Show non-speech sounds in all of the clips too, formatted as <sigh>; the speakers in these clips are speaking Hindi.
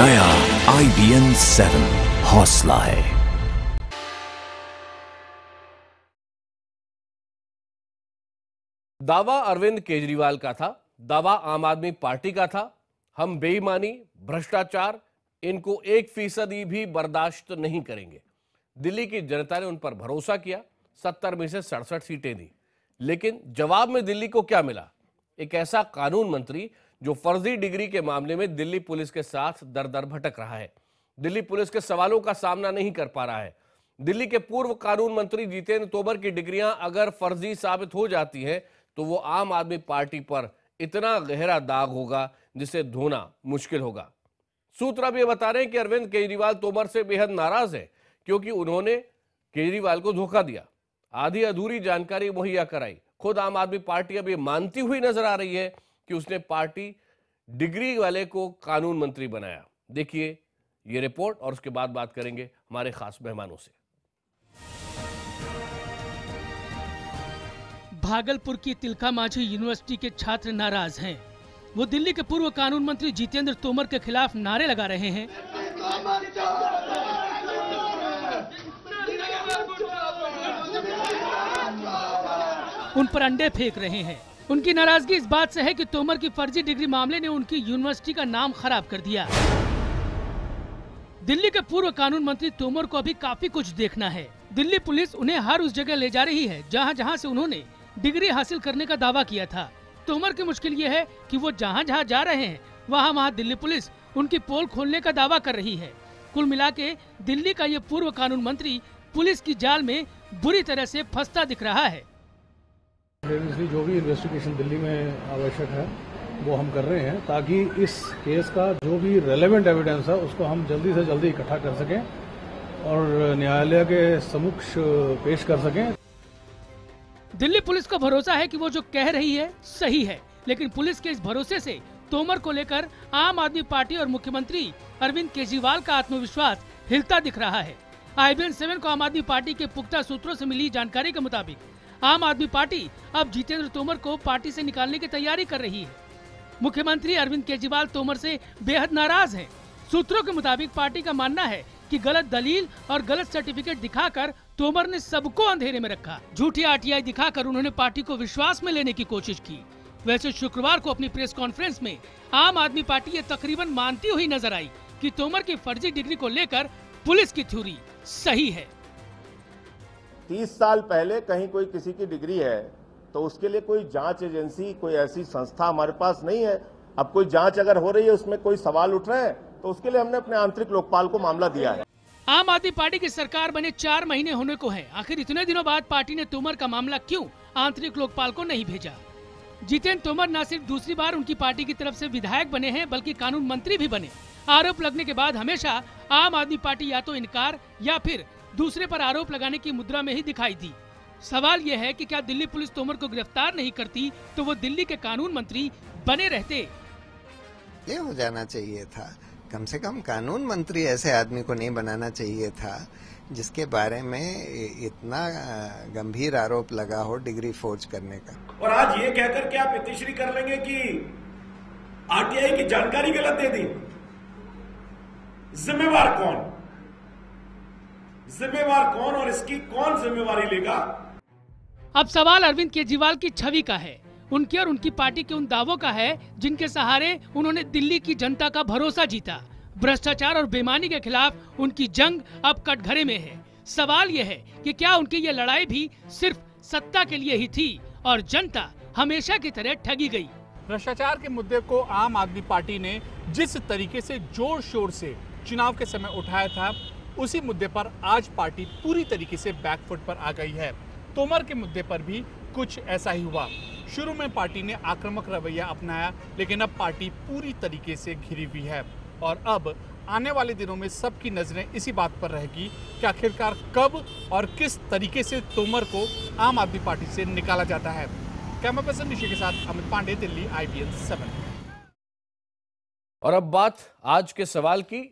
नया आई बी एन सेवन हौसला है दावा अरविंद केजरीवाल का था दावा आम आदमी पार्टी का था हम बेईमानी भ्रष्टाचार इनको एक फीसदी भी बर्दाश्त नहीं करेंगे दिल्ली की जनता ने उन पर भरोसा किया सत्तर में से सड़सठ सीटें दी लेकिन जवाब में दिल्ली को क्या मिला एक ऐसा कानून मंत्री जो फर्जी डिग्री के मामले में दिल्ली पुलिस के साथ दर दर भटक रहा है दिल्ली पुलिस के सवालों का सामना नहीं कर पा रहा है दिल्ली के पूर्व कानून मंत्री जितेंद्र तोमर की डिग्रियां अगर फर्जी साबित हो जाती हैं तो वो आम आदमी पार्टी पर इतना गहरा दाग होगा जिसे धोना मुश्किल होगा सूत्र अब यह बता रहे हैं कि अरविंद केजरीवाल तोमर से बेहद नाराज है क्योंकि उन्होंने केजरीवाल को धोखा दिया आधी अधूरी जानकारी मुहैया कराई खुद आम आदमी पार्टी अब ये मानती हुई नजर आ रही है कि उसने पार्टी डिग्री वाले को कानून मंत्री बनाया देखिए ये रिपोर्ट और उसके बाद बात करेंगे हमारे खास मेहमानों से भागलपुर की तिलका माझी यूनिवर्सिटी के छात्र नाराज हैं वो दिल्ली के पूर्व कानून मंत्री जितेंद्र तोमर के खिलाफ नारे लगा रहे हैं उन पर अंडे फेंक रहे हैं उनकी नाराजगी इस बात से है कि तोमर की फर्जी डिग्री मामले ने उनकी यूनिवर्सिटी का नाम खराब कर दिया दिल्ली के पूर्व कानून मंत्री तोमर को अभी काफी कुछ देखना है दिल्ली पुलिस उन्हें हर उस जगह ले जा रही है जहाँ जहाँ ऐसी उन्होंने डिग्री हासिल करने का दावा किया था तोमर की मुश्किल ये है कि वो जहाँ जहाँ जा रहे हैं वहाँ वहाँ दिल्ली पुलिस उनकी पोल खोलने का दावा कर रही है कुल मिला के दिल्ली का ये पूर्व कानून मंत्री पुलिस की जाल में बुरी तरह से फंसता दिख रहा है प्रीवियसली जो भी इन्वेस्टिगेशन दिल्ली में आवश्यक है वो हम कर रहे हैं ताकि इस केस का जो भी रेलेवेंट एविडेंस है उसको हम जल्दी से जल्दी इकट्ठा कर सकें और न्यायालय के समक्ष पेश कर सकें दिल्ली पुलिस को भरोसा है कि वो जो कह रही है सही है लेकिन पुलिस के इस भरोसे से तोमर को लेकर आम आदमी पार्टी और मुख्यमंत्री अरविंद केजरीवाल का आत्मविश्वास हिलता दिख रहा है आईबीएन सेवन को आम आदमी पार्टी के पुख्ता सूत्रों से मिली जानकारी के मुताबिक आम आदमी पार्टी अब जितेंद्र तोमर को पार्टी से निकालने की तैयारी कर रही है मुख्यमंत्री अरविंद केजरीवाल तोमर से बेहद नाराज हैं। सूत्रों के मुताबिक पार्टी का मानना है कि गलत दलील और गलत सर्टिफिकेट दिखाकर तोमर ने सबको अंधेरे में रखा झूठी आर टी दिखाकर उन्होंने पार्टी को विश्वास में लेने की कोशिश की वैसे शुक्रवार को अपनी प्रेस कॉन्फ्रेंस में आम आदमी पार्टी ये तकरीबन मानती हुई नजर आई कि तोमर की फर्जी डिग्री को लेकर पुलिस की थ्योरी सही है तीस साल पहले कहीं कोई किसी की डिग्री है तो उसके लिए कोई जांच एजेंसी कोई ऐसी संस्था हमारे पास नहीं है अब कोई जांच अगर हो रही है उसमें कोई सवाल उठ रहे हैं तो उसके लिए हमने अपने आंतरिक लोकपाल को मामला दिया है आम आदमी पार्टी की सरकार बने चार महीने होने को है आखिर इतने दिनों बाद पार्टी ने तोमर का मामला क्यों आंतरिक लोकपाल को नहीं भेजा जितेंद्र तोमर न सिर्फ दूसरी बार उनकी पार्टी की तरफ ऐसी विधायक बने हैं बल्कि कानून मंत्री भी बने आरोप लगने के बाद हमेशा आम आदमी पार्टी या तो इनकार या फिर दूसरे पर आरोप लगाने की मुद्रा में ही दिखाई दी सवाल यह है कि क्या दिल्ली पुलिस तोमर को गिरफ्तार नहीं करती तो वो दिल्ली के कानून मंत्री बने रहते ये हो जाना चाहिए था कम से कम कानून मंत्री ऐसे आदमी को नहीं बनाना चाहिए था जिसके बारे में इतना गंभीर आरोप लगा हो डिग्री फोर्ज करने का और आज ये कहकर क्या इतिश्री कर लेंगे कि आरटीआई की जानकारी गलत दे दी जिम्मेवार कौन जिम्मेवार कौन और इसकी कौन जिम्मेवारी लेगा अब सवाल अरविंद केजरीवाल की छवि का है उनके और उनकी पार्टी के उन दावों का है जिनके सहारे उन्होंने दिल्ली की जनता का भरोसा जीता भ्रष्टाचार और बेमानी के खिलाफ उनकी जंग अब कटघरे में है सवाल यह है कि क्या उनकी ये लड़ाई भी सिर्फ सत्ता के लिए ही थी और जनता हमेशा की तरह ठगी गई भ्रष्टाचार के मुद्दे को आम आदमी पार्टी ने जिस तरीके से जोर शोर से चुनाव के समय उठाया था उसी मुद्दे पर आज पार्टी पूरी तरीके से बैकफुट पर आ गई है तोमर के मुद्दे पर भी कुछ ऐसा ही हुआ शुरू में पार्टी ने आक्रामक रवैया अपनाया लेकिन अब पार्टी पूरी तरीके से घिरी हुई है और अब आने वाले दिनों में सबकी नज़रें इसी बात पर रहेगी कि आखिरकार कब और किस तरीके से तोमर को आम आदमी पार्टी से निकाला जाता है कैमरा पर्सन ऋषि के साथ अमित पांडे दिल्ली आई बी और अब बात आज के सवाल की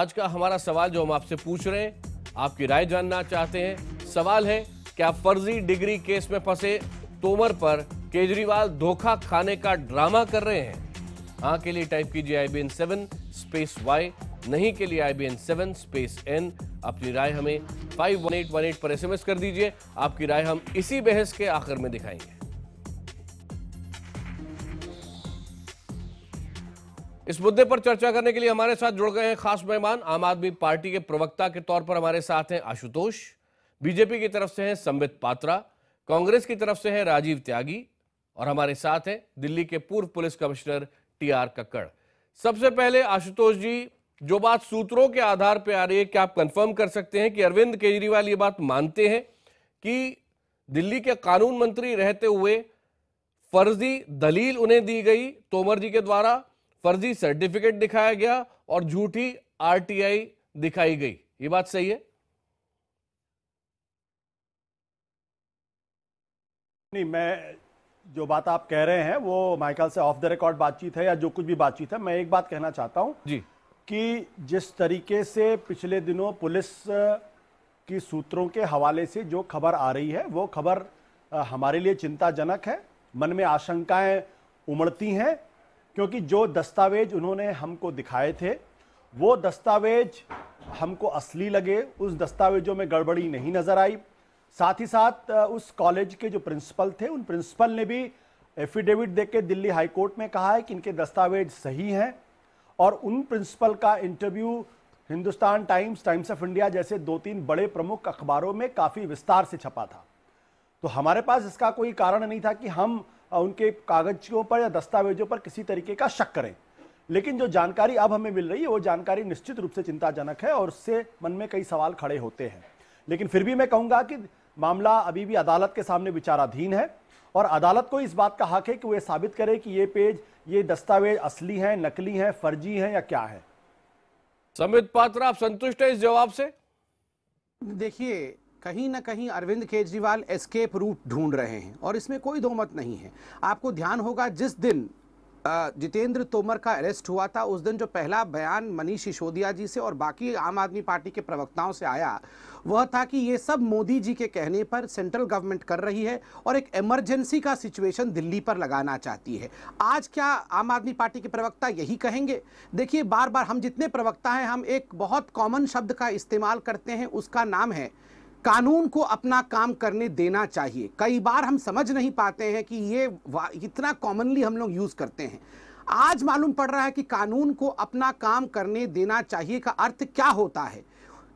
आज का हमारा सवाल जो हम आपसे पूछ रहे हैं आपकी राय जानना चाहते हैं सवाल है क्या फर्जी डिग्री केस में फंसे तोमर पर केजरीवाल धोखा खाने का ड्रामा कर रहे हैं हाँ के लिए टाइप कीजिए I B N seven space Y नहीं के लिए I B N seven space N अपनी राय हमें five one eight one eight पर एस कर दीजिए आपकी राय हम इसी बहस के आखिर में दिखाएंगे इस मुद्दे पर चर्चा करने के लिए हमारे साथ जुड़ गए हैं खास मेहमान आम आदमी पार्टी के प्रवक्ता के तौर पर हमारे साथ हैं आशुतोष बीजेपी की तरफ से हैं संबित पात्रा कांग्रेस की तरफ से हैं राजीव त्यागी और हमारे साथ हैं दिल्ली के पूर्व police commissioner T R Kakkar सबसे पहले आशुतोष जी जो बात सूत्रों के आधार पर आ रही है क्या आप कंफर्म कर सकते हैं कि अरविंद केजरीवाल ये बात मानते हैं कि दिल्ली के कानून मंत्री रहते हुए फर्जी दलील उन्हें दी गई तोमर जी के द्वारा फर्जी सर्टिफिकेट दिखाया गया और झूठी आरटीआई दिखाई गई ये बात सही है नहीं मैं जो बात आप कह रहे हैं वो माइकल से ऑफ द रिकॉर्ड बातचीत है या जो कुछ भी बातचीत है मैं एक बात कहना चाहता हूं जी कि जिस तरीके से पिछले दिनों पुलिस की सूत्रों के हवाले से जो खबर आ रही है वो खबर हमारे लिए चिंताजनक है मन में आशंकाएं उमड़ती हैं क्योंकि जो दस्तावेज उन्होंने हमको दिखाए थे वो दस्तावेज हमको असली लगे उस दस्तावेजों में गड़बड़ी नहीं नज़र आई साथ ही साथ उस कॉलेज के जो प्रिंसिपल थे उन प्रिंसिपल ने भी एफिडेविट देके दिल्ली हाई कोर्ट में कहा है कि इनके दस्तावेज सही हैं और उन प्रिंसिपल का interview Hindustan Times Times of India जैसे दो तीन बड़े प्रमुख अखबारों में काफ़ी विस्तार से छपा था तो हमारे पास इसका कोई कारण नहीं था कि हम उनके कागजों पर या दस्तावेजों पर किसी तरीके का शक करें लेकिन जो जानकारी अब हमें मिल रही है वो जानकारी निश्चित रूप से चिंताजनक है और उससे मन में कई सवाल खड़े होते हैं लेकिन फिर भी मैं कहूंगा कि मामला अभी भी अदालत के सामने विचाराधीन है और अदालत को इस बात का हक है कि वो ये साबित करे कि ये पेज ये दस्तावेज असली हैं नकली हैं फर्जी हैं या क्या है समित पात्र आप संतुष्ट है इस जवाब से देखिए कहीं ना कहीं अरविंद केजरीवाल एस्केप रूट ढूंढ रहे हैं और इसमें कोई दो मत नहीं है आपको ध्यान होगा जिस दिन जितेंद्र तोमर का अरेस्ट हुआ था उस दिन जो पहला बयान मनीष सिसोदिया जी से और बाकी आम आदमी पार्टी के प्रवक्ताओं से आया वह था कि ये सब मोदी जी के कहने पर सेंट्रल गवर्नमेंट कर रही है और एक इमरजेंसी का सिचुएशन दिल्ली पर लगाना चाहती है आज क्या आम आदमी पार्टी के प्रवक्ता यही कहेंगे देखिए बार बार हम जितने प्रवक्ता हैं हम एक बहुत कॉमन शब्द का इस्तेमाल करते हैं उसका नाम है कानून को अपना काम करने देना चाहिए कई बार हम समझ नहीं पाते हैं कि ये इतना कॉमनली हम लोग यूज़ करते हैं आज मालूम पड़ रहा है कि कानून को अपना काम करने देना चाहिए का अर्थ क्या होता है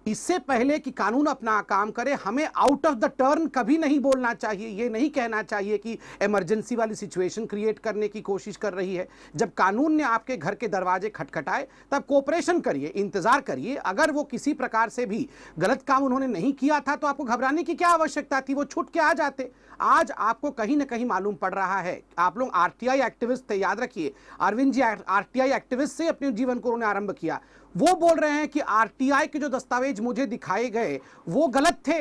इससे पहले कि कानून अपना काम करे हमें आउट ऑफ द टर्न कभी नहीं बोलना चाहिए ये नहीं कहना चाहिए कि इमरजेंसी वाली सिचुएशन क्रिएट करने की कोशिश कर रही है जब कानून ने आपके घर के दरवाजे खटखटाए तब कोऑपरेशन करिए इंतज़ार करिए अगर वो किसी प्रकार से भी गलत काम उन्होंने नहीं किया था तो आपको घबराने की क्या आवश्यकता थी वो छुट के आ जाते आज आपको कहीं ना कहीं मालूम पड़ रहा है आप लोग आर एक्टिविस्ट थे याद रखिए अरविंद जी आर एक्टिविस्ट से अपने जीवन को उन्होंने आरंभ किया वो बोल रहे हैं कि आरटीआई के जो दस्तावेज मुझे दिखाए गए वो गलत थे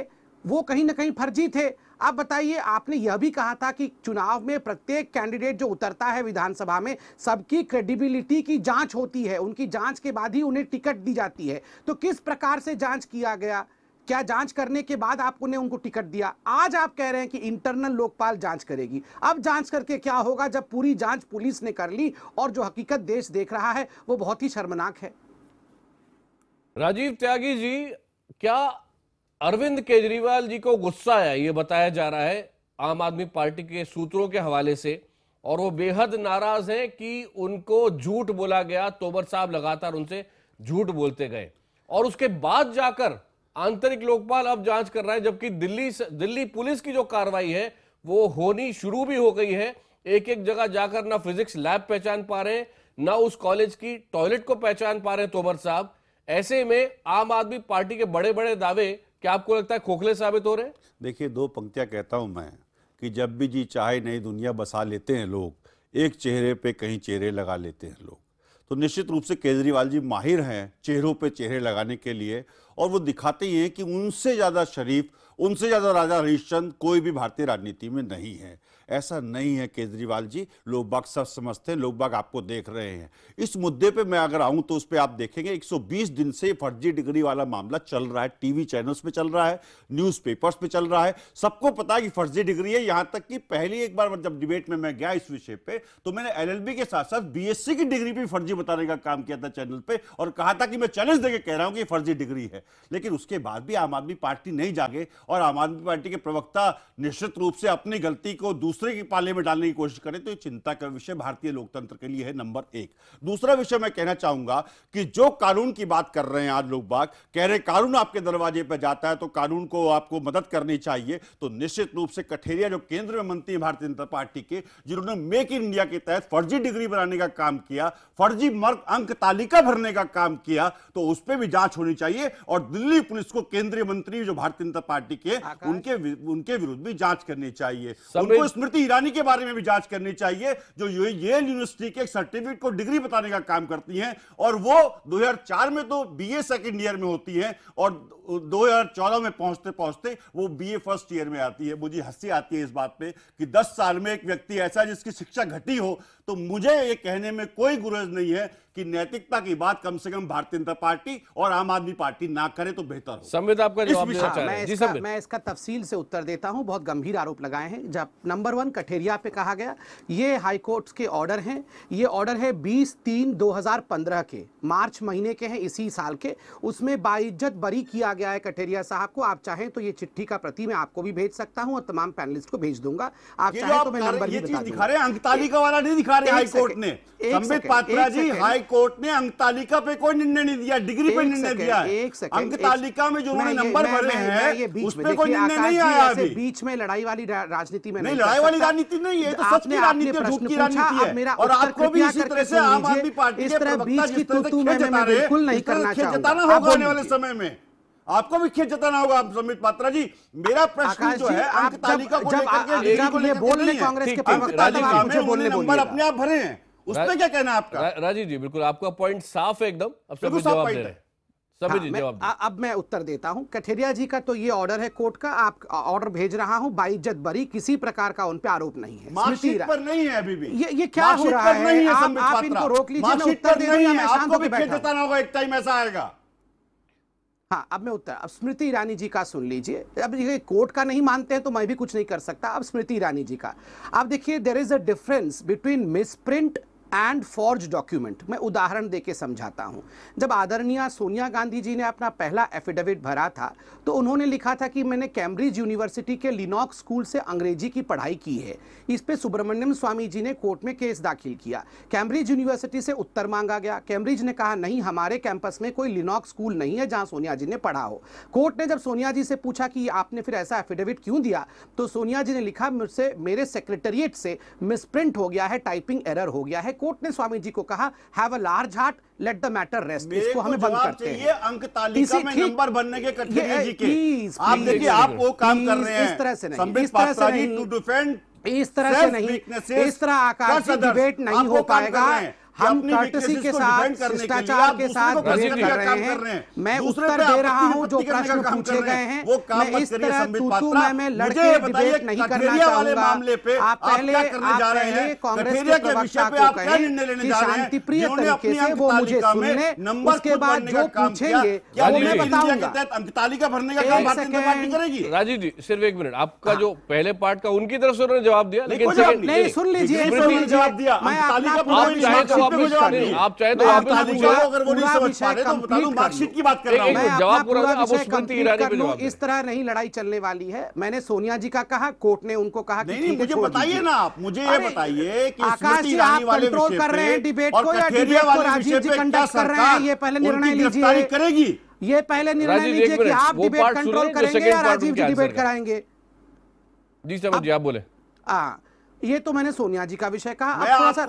वो कहीं ना कहीं फर्जी थे आप बताइए आपने यह भी कहा था कि चुनाव में प्रत्येक कैंडिडेट जो उतरता है विधानसभा में सबकी क्रेडिबिलिटी की जांच होती है उनकी जांच के बाद ही उन्हें टिकट दी जाती है तो किस प्रकार से जांच किया गया क्या जांच करने के बाद आपको ने उनको टिकट दिया आज आप कह रहे हैं कि इंटरनल लोकपाल जांच करेगी अब जांच करके क्या होगा जब पूरी जांच पुलिस ने कर ली और जो हकीकत देश देख रहा है वो बहुत ही शर्मनाक है राजीव त्यागी जी क्या अरविंद केजरीवाल जी को गुस्सा है ये बताया जा रहा है आम आदमी पार्टी के सूत्रों के हवाले से और वो बेहद नाराज हैं कि उनको झूठ बोला गया तोबर साहब लगातार उनसे झूठ बोलते गए और उसके बाद जाकर आंतरिक लोकपाल अब जांच कर रहा है जबकि दिल्ली दिल्ली पुलिस की जो कार्रवाई है वो होनी शुरू भी हो गई है एक एक जगह जाकर ना फिजिक्स लैब पहचान पा रहे हैं ना उस कॉलेज की टॉयलेट को पहचान पा रहे हैं तोमर साहब ऐसे में आम आदमी पार्टी के बड़े बड़े दावे क्या आपको लगता है खोखले साबित हो रहे हैं देखिए दो पंक्तियां कहता हूं मैं कि जब भी जी चाहे नई दुनिया बसा लेते हैं लोग एक चेहरे पे कहीं चेहरे लगा लेते हैं लोग तो निश्चित रूप से केजरीवाल जी माहिर हैं चेहरों पे चेहरे लगाने के लिए और वो दिखाते ही हैं कि उनसे ज़्यादा शरीफ उनसे ज़्यादा राजा हरीशचंद्र कोई भी भारतीय राजनीति में नहीं है ऐसा नहीं है केजरीवाल जी लोग बाग सब समझते हैं लोग बाग आपको देख रहे हैं इस मुद्दे पे मैं अगर आऊं तो उस पर आप देखेंगे 120 दिन से फर्जी डिग्री वाला मामला चल रहा है टीवी चैनल्स पे चल रहा है न्यूज पेपर्स पे चल रहा है सबको पता है कि फर्जी डिग्री है यहां तक कि पहली एक बार जब डिबेट में मैं गया इस विषय पर तो मैंने एल के साथ साथ बी की डिग्री भी फर्जी बताने का काम किया था चैनल पर और कहा था कि मैं चैलेंज देकर कह रहा हूं कि फर्जी डिग्री है लेकिन उसके बाद भी आम आदमी पार्टी नहीं जागे और आम आदमी पार्टी के प्रवक्ता निश्चित रूप से अपनी गलती को दूसरे की पाले में डालने की कोशिश करें तो ये चिंता का विषय भारतीय लोकतंत्र के लिए है नंबर एक दूसरा विषय मैं कहना चाहूंगा कि जो कानून की बात कर रहे हैं आज लोग बाग कह रहे कानून आपके दरवाजे पर जाता है तो कानून को आपको मदद करनी चाहिए तो निश्चित रूप से कठेरिया जो केंद्र में मंत्री भारतीय जनता पार्टी के जिन्होंने मेक इन इंडिया के तहत फर्जी डिग्री बनाने का काम किया फर्जी मर्क अंक तालिका भरने का काम किया तो उस पर भी जांच होनी चाहिए और दिल्ली पुलिस को केंद्रीय मंत्री जो भारतीय जनता पार्टी के उनके उनके विरुद्ध भी जांच करनी चाहिए उनको इसमें स्मृति ईरानी के बारे में भी जांच करनी चाहिए जो येल यूनिवर्सिटी के सर्टिफिकेट को डिग्री बताने का काम करती हैं और वो 2004 में तो बीए सेकंड ईयर में होती हैं और 2014 में पहुंचते पहुंचते वो बीए फर्स्ट ईयर में आती है मुझे हंसी आती है इस बात पे कि 10 साल में एक व्यक्ति ऐसा जिसकी शिक्षा घटी हो तो मुझे ये कहने में कोई गुरेज नहीं है कि नैतिकता की बात कम से कम भारतीय जनता पार्टी और आम आदमी पार्टी ना करे तो बेहतर संविद मैं, इसका, तफसील से उत्तर देता हूँ बहुत गंभीर आरोप लगाए हैं जब नंबर वन कठेरिया पे कहा गया ये हाईकोर्ट के ऑर्डर हैं ये ऑर्डर है बीस तीन दो के मार्च महीने के हैं इसी साल के उसमें बाइज्जत बरी किया गया है कठेरिया साहब को आप चाहें तो ये चिट्ठी का प्रति मैं आपको भी भेज सकता हूँ और तमाम पैनलिस्ट को भेज दूंगा आप चाहें तो मैं नंबर दिखा रहे हैं अंकतालिका वाला नहीं दिखा रहे हाईकोर्ट ने संबित पात्रा जी हाई हाईकोर्ट ने अंक तालिका पे कोई निर्णय नहीं दिया डिग्री पे निर्णय दिया अंक तालिका में जो उन्होंने नंबर भरे हैं उस पर कोई निर्णय नहीं आया अभी बीच में लड़ाई वाली राजनीति में नहीं लड़ाई वाली राजनीति नहीं है तो, तो सच की राजनीति है झूठ की राजनीति है और आपको भी इसी तरह से आम आदमी पार्टी के प्रवक्ता जिस तरह से खेल जताना होगा आने वाले समय में आपको भी खेत जताना होगा आप समित पात्रा जी मेरा प्रश्न जो है अंक तालिका को लेकर के बोलने कांग्रेस के नंबर अपने आप भरे हैं उसमें क्या कहना है आपका रा, राजीव जी बिल्कुल आपका पॉइंट साफ है एकदम अब सभी जवाब दे रहे हैं सभी हाँ, जी जवाब अब मैं उत्तर देता हूं कठेरिया जी का तो ये ऑर्डर है कोर्ट का आप ऑर्डर भेज रहा हूं बाई बाइज्जत बरी किसी प्रकार का उन पे आरोप नहीं है मार्कशीट पर नहीं है अभी भी ये ये क्या हो रहा है नहीं है आप, आप इनको रोक लीजिए मैं उत्तर दे रही मैं शांत होकर बैठा बताना होगा एक टाइम ऐसा आएगा हाँ अब मैं उत्तर अब स्मृति ईरानी जी का सुन लीजिए अब ये कोर्ट का नहीं मानते हैं तो मैं भी कुछ नहीं कर सकता अब स्मृति ईरानी जी का आप देखिए there is a difference between misprint and forge document मैं उदाहरण देके समझाता हूँ जब आदरणीय सोनिया गांधी जी ने अपना पहला एफिडेविट भरा था तो उन्होंने लिखा था कि मैंने कैम्ब्रिज यूनिवर्सिटी के लिनॉक स्कूल से अंग्रेजी की पढ़ाई की है इस पे सुब्रमण्यम स्वामी जी ने कोर्ट में केस दाखिल किया कैम्ब्रिज यूनिवर्सिटी से उत्तर मांगा गया कैम्ब्रिज ने कहा नहीं हमारे कैंपस में कोई लिनॉक स्कूल नहीं है जहाँ सोनिया जी ने पढ़ा हो कोर्ट ने जब सोनिया जी से पूछा कि आपने फिर ऐसा एफिडेविट क्यों दिया तो सोनिया जी ने लिखा मुझसे मेरे सेक्रेटरिएट से मिसप्रिंट हो गया है टाइपिंग एरर हो गया है हाईकोर्ट ने स्वामी जी को कहा have a large heart let the matter rest इसको हमें बंद करते हैं अंक तालिका में नंबर बनने के कटे जी के आप देखिए आप वो काम कर रहे हैं इस तरह से नहीं इस तरह से नहीं टू डिफेंड इस तरह से नहीं इस तरह आकाश डिबेट नहीं हो पाएगा हम कर्टसी के साथ शिष्टाचार के साथ विरोध कर रहे हैं मैं उत्तर दे रहा हूं जो प्रश्न पूछे गए हैं मैं इस तरह तूतू मैं मैं लड़के डिबेट नहीं करना चाहूंगा आप पहले आप पहले कांग्रेस के प्रवक्ता को कहें कि शांतिप्रिय तरीके से वो मुझे सुनने उसके बाद जो पूछेंगे वो मैं बताऊंगा राजीव जी सिर्फ एक मिनट आपका हाँ। जो पहले पार्ट का उनकी तरफ से उन्होंने जवाब दिया लेकिन नहीं सुन लीजिए जवाब दिया मैं इस तरह नहीं लड़ाई चलने वाली है मैंने सोनिया जी का कहा कोर्ट ने उनको कहा मुझे बताइए ना आप मुझे ये बताइए आकाश जी आप कंट्रोल कर रहे हैं डिबेट को या डिबेट को राजीव जी कंडक्ट कर रहे हैं ये पहले निर्णय लीजिए करेगी ये पहले निर्णय लीजिए कि आप डिबेट कंट्रोल करेंगे या राजीव जी डिबेट कराएंगे जी जी आप बोले हाँ ये तो मैंने सोनिया जी का विषय कहा आप थोड़ा सा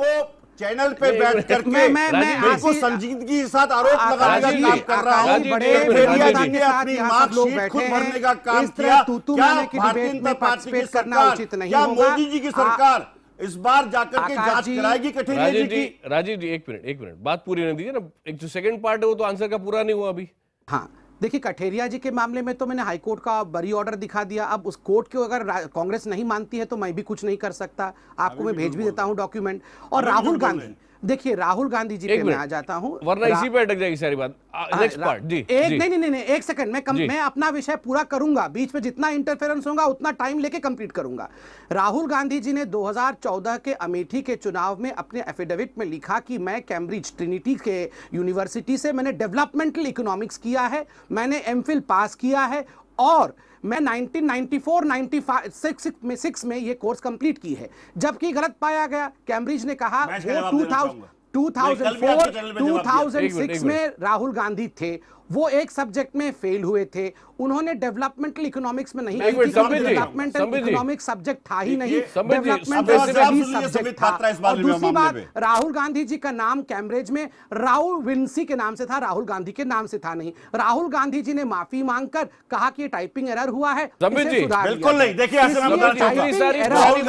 चैनल पे बैठ करके मैं मैं आपको संजीदगी के साथ आरोप लगाने का काम कर रहा हूँ बड़े ने अपनी मार्कशीट खुद भरने का काम किया क्या भारतीय जनता पार्टी की सरकार क्या मोदी जी की सरकार इस बार जाकर के जांच कराएगी कठिन जी की राजीव जी एक मिनट एक मिनट बात पूरी नहीं दीजिए ना एक जो सेकंड पार्ट है वो तो आंसर का पूरा नहीं हुआ अभी हाँ देखिए कठेरिया जी के मामले में तो मैंने हाईकोर्ट का बरी ऑर्डर दिखा दिया अब उस कोर्ट को अगर कांग्रेस नहीं मानती है तो मैं भी कुछ नहीं कर सकता आपको मैं भेज भी देता हूँ डॉक्यूमेंट और राहुल गांधी देखिए राहुल गांधी जी पे मैं आ जाता हूँ वरना इसी पे अटक जाएगी सारी बात नेक्स्ट पार्ट हाँ, जी एक जी, नहीं नहीं नहीं एक सेकंड मैं कम मैं अपना विषय पूरा करूंगा बीच में जितना इंटरफेरेंस होगा उतना टाइम लेके कंप्लीट करूंगा राहुल गांधी जी ने 2014 के अमेठी के चुनाव में अपने एफिडेविट में लिखा कि मैं कैम्ब्रिज ट्रिनिटी के यूनिवर्सिटी से मैंने डेवलपमेंटल इकोनॉमिक्स किया है मैंने एम पास किया है और मैं 1994 95 में सिक्स में ये कोर्स कंप्लीट की है जबकि गलत पाया गया कैम्ब्रिज ने कहा वो 2000 2004 2006 में राहुल गांधी थे वो एक सब्जेक्ट में फेल हुए थे उन्होंने डेवलपमेंटल इकोनॉमिक्स में नहीं डेवलपमेंटल इकोनॉमिक सब्जेक्ट था ही नहीं डेवलपमेंट दूसरी बात राहुल गांधी जी का नाम कैम्ब्रिज में राहुल विंसी के नाम से था राहुल गांधी के नाम से था नहीं राहुल गांधी जी ने माफी मांगकर कहा कि टाइपिंग एरर हुआ है बिल्कुल नहीं देखिए राहुल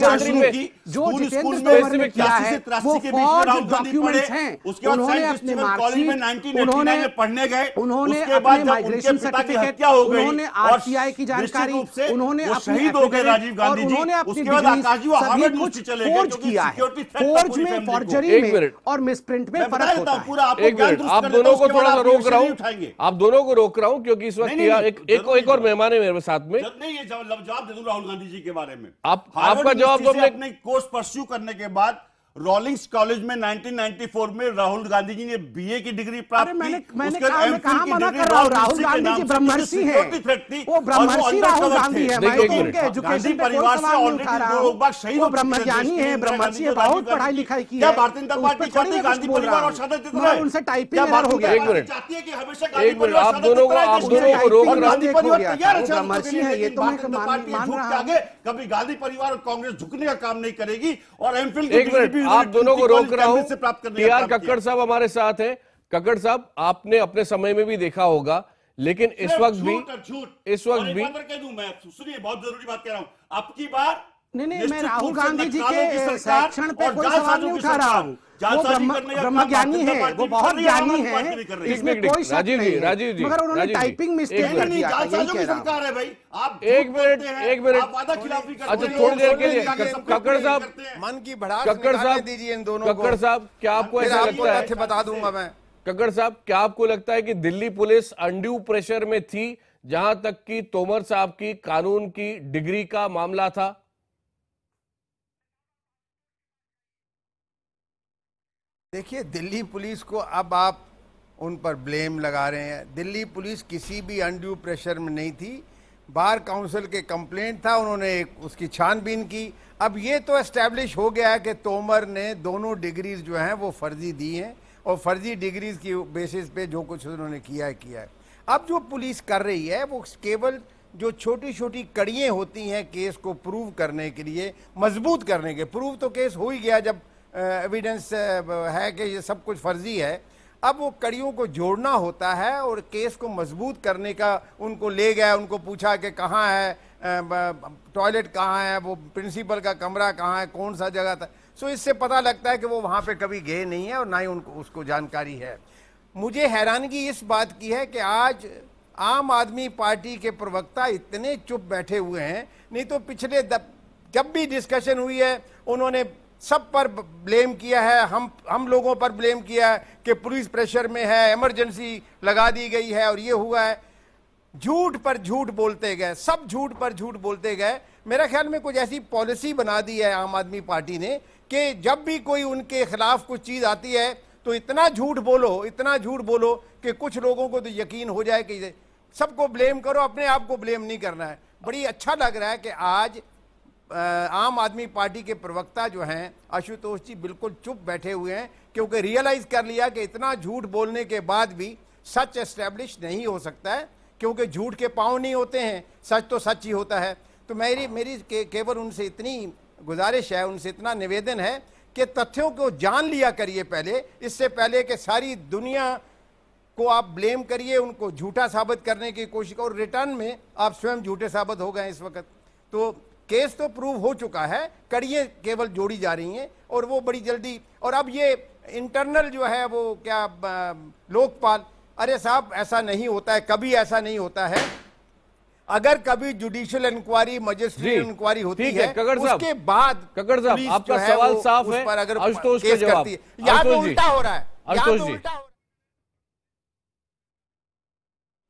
गांधी जो वो जितेंद्र किया है वो डॉक्यूमेंट स्टूडेंट्स हैं उन्होंने अपने उन्होंने पढ़ने गए उन्होंने अपने माइग्रेशन सर्टिफिकेट उन्होंने आरटीआई की जानकारी उन्होंने शहीद हो गए राजीव गांधी किया है फोर्ज में फॉर्जरी में और मिसप्रिंट में फर्क होता है आप दोनों को थोड़ा सा रोक रहा हूँ आप दोनों को रोक रहा हूँ क्योंकि इस वक्त एक एक और मेहमान है मेरे साथ में नहीं ये जवाब दे दू राहुल गांधी जी के बारे में आप आपका जवाब तो अपने कोर्स परस्यू करने के बाद रॉलिंग्स कॉलेज में 1994 में राहुल गांधी जी ने बीए की डिग्री प्राप्त की मैंने, मैंने उसके कहा, मैं की मना कर रहा हूँ राहुल गांधी जी ब्रह्मर्षि है वो ब्रह्मर्षि राहुल गांधी है भाई उनके एजुकेशन परिवार से ऑलरेडी दो लोग बाग शहीद हो ब्रह्मज्ञानी है ब्रह्मर्षि है बहुत पढ़ाई लिखाई की है भारतीय जनता पार्टी चाहती गांधी परिवार और सदस्य तो मैं उनसे टाइप पे हो गया एक मिनट चाहती है कि हमेशा गांधी परिवार आप दोनों को तो आप दोनों को रोक गांधी परिवार तैयार है ब्रह्मर्षि है ये तो मैं मान रहा हूं कभी गांधी परिवार और कांग्रेस झुकने का काम नहीं करेगी और एमफिल की आप दोनों को रोक रहा हूं टी आर कक्कड़ साहब हमारे साथ हैं कक्कड़ साहब आपने अपने समय में भी देखा होगा लेकिन इस वक्त भी इस वक्त भी सुनिए बहुत जरूरी बात कह रहा हूँ आपकी बात नहीं नहीं मैं राहुल गांधी जी के शिक्षण पे कोई सवाल नहीं उठा रहा हूँ वो ज्ञानी है वो बहुत ज्ञानी है इसमें कोई राजीव जी राजीव जी मगर उन्होंने टाइपिंग मिस्टेक तो सरकार है भाई आप एक मिनट एक मिनट अच्छा थोड़ी देर के लिए कक्कड़ साहब मन की भड़ास कक्कड़ साहब दीजिए इन दोनों कक्कड़ साहब क्या आपको ऐसा लगता है बता दूंगा मैं कक्कड़ साहब क्या आपको लगता है कि दिल्ली पुलिस अंड्यू प्रेशर में थी जहां तक कि तोमर साहब की कानून की डिग्री का मामला था देखिए दिल्ली पुलिस को अब आप उन पर ब्लेम लगा रहे हैं दिल्ली पुलिस किसी भी अनड्यू प्रेशर में नहीं थी बार काउंसिल के कंप्लेंट था उन्होंने एक उसकी छानबीन की अब ये तो एस्टेब्लिश हो गया है कि तोमर ने दोनों डिग्रीज जो हैं वो फर्जी दी हैं और फर्जी डिग्रीज की बेसिस पे जो कुछ उन्होंने किया है किया है अब जो पुलिस कर रही है वो केवल जो छोटी छोटी कड़ियाँ होती हैं केस को प्रूव करने के लिए मजबूत करने के प्रूव तो केस हो ही गया जब एविडेंस uh, है कि ये सब कुछ फर्जी है अब वो कड़ियों को जोड़ना होता है और केस को मजबूत करने का उनको ले गया उनको पूछा कि कहाँ है टॉयलेट कहाँ है वो प्रिंसिपल का कमरा कहाँ है कौन सा जगह था सो इससे पता लगता है कि वो वहाँ पे कभी गए नहीं है और ना ही उनको उसको जानकारी है मुझे हैरानगी इस बात की है कि आज आम आदमी पार्टी के प्रवक्ता इतने चुप बैठे हुए हैं नहीं तो पिछले जब भी डिस्कशन हुई है उन्होंने सब पर ब्लेम किया है हम हम लोगों पर ब्लेम किया है कि पुलिस प्रेशर में है इमरजेंसी लगा दी गई है और ये हुआ है झूठ पर झूठ बोलते गए सब झूठ पर झूठ बोलते गए मेरा ख्याल में कुछ ऐसी पॉलिसी बना दी है आम आदमी पार्टी ने कि जब भी कोई उनके खिलाफ कुछ चीज़ आती है तो इतना झूठ बोलो इतना झूठ बोलो कि कुछ लोगों को तो यकीन हो जाए कि सबको ब्लेम करो अपने आप को ब्लेम नहीं करना है बड़ी अच्छा लग रहा है कि आज आम आदमी पार्टी के प्रवक्ता जो हैं आशुतोष जी बिल्कुल चुप बैठे हुए हैं क्योंकि रियलाइज कर लिया कि इतना झूठ बोलने के बाद भी सच एस्टेब्लिश नहीं हो सकता है क्योंकि झूठ के पाँव नहीं होते हैं सच तो सच ही होता है तो मेरी मेरी के, केवल उनसे इतनी गुजारिश है उनसे इतना निवेदन है कि तथ्यों को जान लिया करिए पहले इससे पहले कि सारी दुनिया को आप ब्लेम करिए उनको झूठा साबित करने की कोशिश और रिटर्न में आप स्वयं झूठे साबित हो गए इस वक्त तो केस तो प्रूव हो चुका है कड़िए केवल जोड़ी जा रही हैं और वो बड़ी जल्दी और अब ये इंटरनल जो है वो क्या लोकपाल अरे साहब ऐसा नहीं होता है कभी ऐसा नहीं होता है अगर कभी जुडिशियल इंक्वायरी मजिस्ट्रेट इंक्वायरी होती है, है उसके बाद कगर साहब आपका सवाल साफ है अगर आशुतोष का जवाब या तो उल्टा हो रहा है तो उल्टा हो रहा है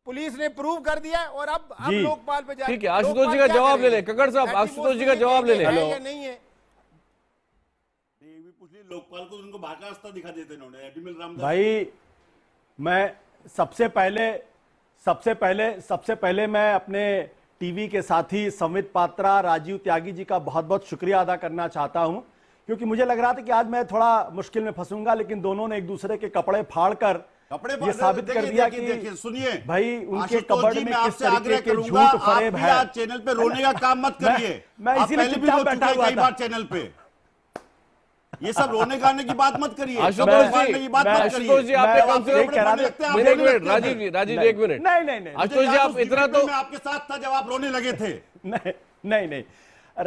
पुलिस ने प्रूव कर दिया है और अब अब लोकपाल पे जाए ठीक है आशुतोष जी का जवाब ले ले ककड़ साहब आशुतोष जी का जवाब ले ले हेलो नहीं है लोकपाल को तो उनको भागा रास्ता दिखा देते इन्होंने भाई मैं सबसे पहले सबसे पहले सबसे पहले मैं अपने टीवी के साथी संवित पात्रा राजीव त्यागी जी का बहुत बहुत शुक्रिया अदा करना चाहता हूं क्योंकि मुझे लग रहा था कि आज मैं थोड़ा मुश्किल में फंसूंगा लेकिन दोनों ने एक दूसरे के कपड़े फाड़कर कर कपड़े ये साबित कर दिया कि सुनिए भाई उनके कपड़ में किस तरीके के झूठ फरेब है आप चैनल पे रोने का काम मत करिए मैं इसीलिए चुप तो बैठा हुआ था चैनल पे ये सब रोने गाने की बात मत करिए आशुतोष जी बात मत करिए जी आपने कम से कम एक मिनट राजीव जी राजीव जी एक मिनट नहीं नहीं नहीं आशुतोष जी आप इतना तो मैं आपके साथ था जब आप रोने लगे थे <laughs> नहीं नहीं नहीं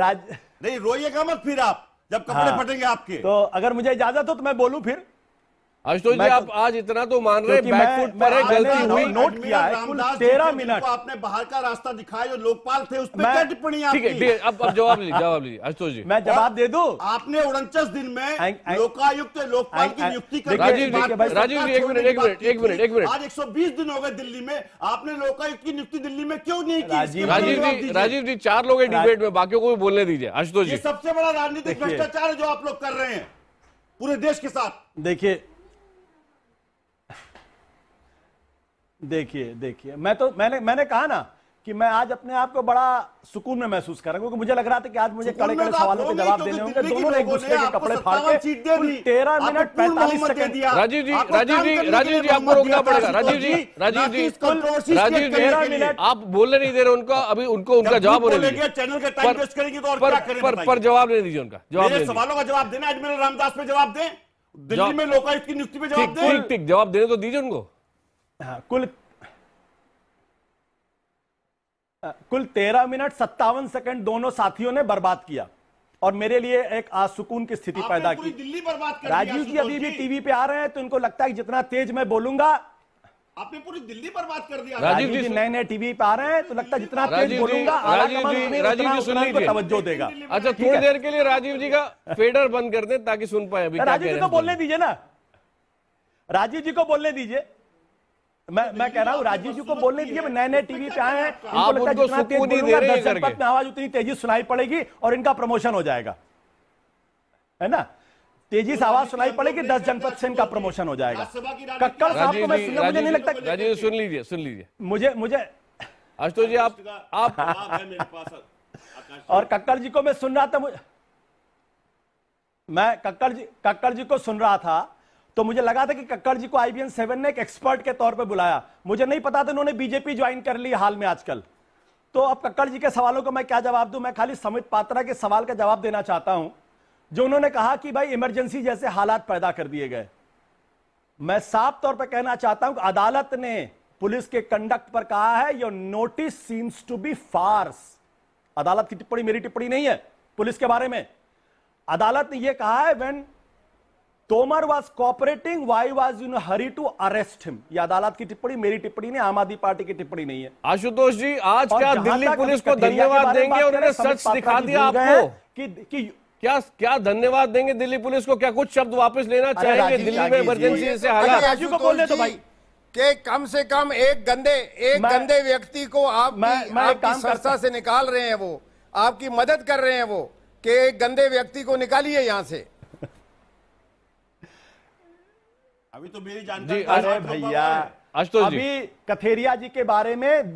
राज नहीं रोइएगा मत फिर आप जब कपड़े हाँ। फटेंगे आपके तो अगर मुझे इजाजत हो तो मैं बोलूं फिर आशुतोष जी आप आज इतना तो मान रहे बैकफुट पर है गलती हुई नोट किया है कुल तेरह मिनट आपने बाहर का रास्ता दिखाया जो लोकपाल थे उस पर क्या टिप्पणी ठीक है अब अब जवाब लीजिए जवाब लीजिए आज तो जी मैं जवाब दे दूं आपने उनचास दिन में लोकायुक्त लोकपाल की नियुक्ति कर राजीव जी राजीव जी एक मिनट एक मिनट एक मिनट एक मिनट आज एक सौ बीस दिन हो गए दिल्ली में आपने लोकायुक्त की नियुक्ति दिल्ली में क्यों नहीं की राजीव जी राजीव जी चार लोग डिबेट में बाकी को भी बोलने दीजिए आज तो जी सबसे बड़ा राजनीतिक भ्रष्टाचार है जो आप लोग कर रहे हैं पूरे देश के साथ देखिए देखिए देखिए मैं तो मैंने मैंने कहा ना कि मैं आज अपने आप को बड़ा सुकून में महसूस कर रहा हूँ क्योंकि मुझे लग रहा था कि आज मुझे कड़े कड़े तो सवालों के जवाब देने होंगे दोनों ने एक दूसरे के कपड़े फाड़ के तेरह मिनट पैंतालीस सेकंड राजीव जी राजीव जी राजीव जी आपको रोकना पड़ेगा राजीव जी राजीव जी राजीव जी तेरह मिनट आप बोलने नहीं दे रहे उनको अभी उनको उनका जवाब होने दीजिए तो पर जवाब नहीं दीजिए उनका जवाब सवालों का जवाब देना एडमिरल रामदास में जवाब दे दिल्ली में लोकायुक्त की नियुक्ति पे जवाब दें जवाब देने तो दीजिए उनको हाँ, कुल हाँ, कुल तेरह मिनट सत्तावन सेकंड दोनों साथियों ने बर्बाद किया और मेरे लिए एक आसुकून की स्थिति पैदा की दिल्ली बर्बाद कर राजीव जी अभी भी टीवी पे आ रहे हैं तो इनको लगता है कि जितना तेज मैं बोलूंगा आपने पूरी दिल्ली बर्बाद कर दिया राजीव जी नए नए टीवी पे आ रहे हैं तो लगता है जितना तेज बोलूंगा राजीव जी राजीव जी सुनाई तवज्जो देगा अच्छा थोड़ी देर के लिए राजीव जी का फेडर बंद कर दे ताकि सुन पाए अभी राजीव जी को बोलने दीजिए ना राजीव जी को बोलने दीजिए मैं मैं कह रहा हूँ राजीव जी को बोलने दिए नए नए टीवी पे आए हैं इनको लगता है जितना तेज बोलूंगा आवाज उतनी तेजी सुनाई पड़ेगी और इनका प्रमोशन हो जाएगा है ना तेजी से तो आवाज सुनाई पड़ेगी दस जनपद से इनका प्रमोशन हो जाएगा कक्कड़ साहब को मैं सुनने मुझे नहीं लगता राजीव सुन लीजिए सुन लीजिए मुझे मुझे आशुतोष जी आप आप और कक्कड़ जी को मैं सुन रहा था मैं कक्कड़ जी कक्कड़ जी को सुन रहा था तो मुझे लगा था कि कक्कड़ जी को आईबीएन सेवन ने एक एक्सपर्ट के तौर पे बुलाया मुझे नहीं पता था उन्होंने बीजेपी ज्वाइन कर ली हाल में आजकल तो अब कक्कड़ जी के सवालों को मैं क्या जवाब दूं मैं खाली समित पात्रा के सवाल का जवाब देना चाहता हूं जो उन्होंने कहा कि भाई इमरजेंसी जैसे हालात पैदा कर दिए गए मैं साफ तौर पर कहना चाहता हूं कि अदालत ने पुलिस के कंडक्ट पर कहा है your notice seems to be farce अदालत की टिप्पणी मेरी टिप्पणी नहीं है पुलिस के बारे में अदालत ने यह कहा है when Tomar was cooperating why you know hurry to arrest him ये अदालत की टिप्पणी मेरी टिप्पणी नहीं आम आदमी पार्टी की टिप्पणी नहीं है आशुतोष जी आज क्या दिल्ली पुलिस को धन्यवाद देंगे और उन्हें सच दिखा दिया आपको कि, कि क्या क्या धन्यवाद देंगे दिल्ली पुलिस को क्या कुछ शब्द वापस लेना चाहेंगे दिल्ली में इमरजेंसी से हालात राजू को बोलने तो भाई के कम से कम एक गंदे एक गंदे व्यक्ति को आप आपकी सरसा से निकाल रहे हैं वो आपकी मदद कर रहे हैं वो के एक गंदे व्यक्ति को निकालिए यहाँ से अभी तो मेरी जानकारी तो अरे भैया आशुतोष अभी कथेरिया जी के बारे में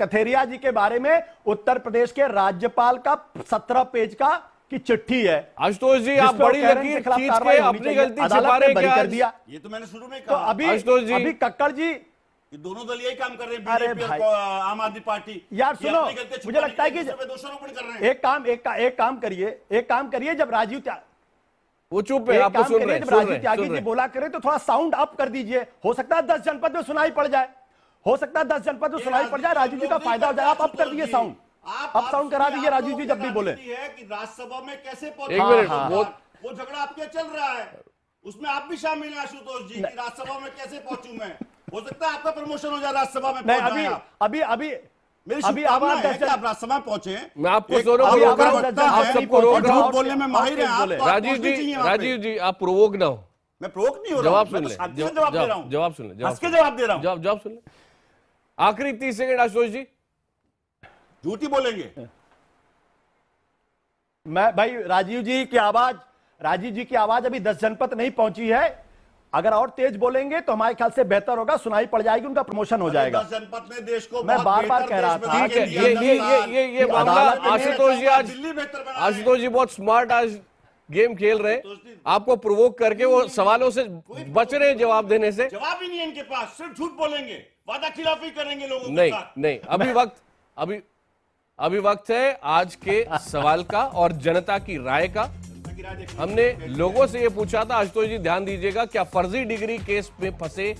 कथेरिया जी के बारे में उत्तर प्रदेश के राज्यपाल का सत्रह पेज का की चिट्ठी है आशुतोष जी आप बड़ी लकीर चीज के अपनी गलती छिपा रहे हैं कर दिया ये तो मैंने शुरू में तो कहा तो अभी आशुतोष जी अभी कक्कड़ जी ये दोनों दल यही काम कर रहे हैं बीजेपी और आम आदमी पार्टी यार सुनो मुझे लगता है कि एक काम एक काम करिए एक काम करिए जब राजीव वो चुप है आपको सुन रहे हैं त्यागी जी बोला करें तो थोड़ा साउंड अप कर दीजिए हो सकता है दस जनपद में सुनाई पड़ जाए हो सकता है दस जनपद में सुनाई पड़ जाए राजीव जी का फायदा हो जाए आप अप कर दीजिए साउंड आप साउंड करा दीजिए राजीव जी जब भी बोले राज्यसभा में कैसे वो झगड़ा आपके चल रहा है उसमें आप भी शामिल हैं आशुतोष जी राज्यसभा में कैसे पहुंचू मैं हो सकता है आपका प्रमोशन हो जाए राज्यसभा में अभी अभी अभी अभी आप अपना समय पहुंचे मैं आपको आप सबको झूठ बोलने में माहिर है तो राजीव जी राजीव जी आप प्रोवोक ना हो मैं प्रोवोक नहीं हो तो जवाब सुन ले जवाब सुन ले जवाब दे रहा हूँ जवाब सुन ले आखिरी तीस सेकेंड आशुतोष जी झूठी बोलेंगे मैं भाई राजीव जी की आवाज राजीव जी की आवाज अभी दस जनपद नहीं पहुंची है अगर और तेज बोलेंगे तो हमारे ख्याल से बेहतर होगा सुनाई पड़ जाएगी उनका प्रमोशन हो जाएगा जनपद में देश को मैं बार बार कह रहा था ये ये ये ये ये आशुतोष जी अच्छा आज आशुतोष जी बहुत स्मार्ट आज गेम खेल रहे आपको प्रोवोक करके वो सवालों से बच रहे हैं जवाब देने से जवाब ही नहीं इनके पास सिर्फ झूठ बोलेंगे वादा खिलाफी करेंगे लोगों नहीं नहीं अभी वक्त अभी अभी वक्त है आज के <laughs> सवाल का और जनता की राय का हमने लोगों से ये पूछा था आशुतोष जी ध्यान दीजिएगा क्या फर्जी डिग्री केस में फंसे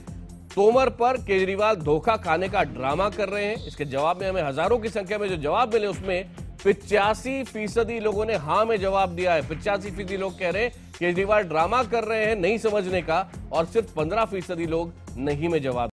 तोमर पर केजरीवाल धोखा खाने का ड्रामा कर रहे हैं इसके जवाब में हमें हजारों की संख्या में जो जवाब मिले उसमें पिचासी फीसदी लोगों ने हाँ में जवाब दिया है पिचासी फीसदी लोग कह रहे हैं केजरीवाल ड्रामा कर रहे हैं नहीं समझने का और सिर्फ पंद्रह फीसदी लोग नहीं में जवाब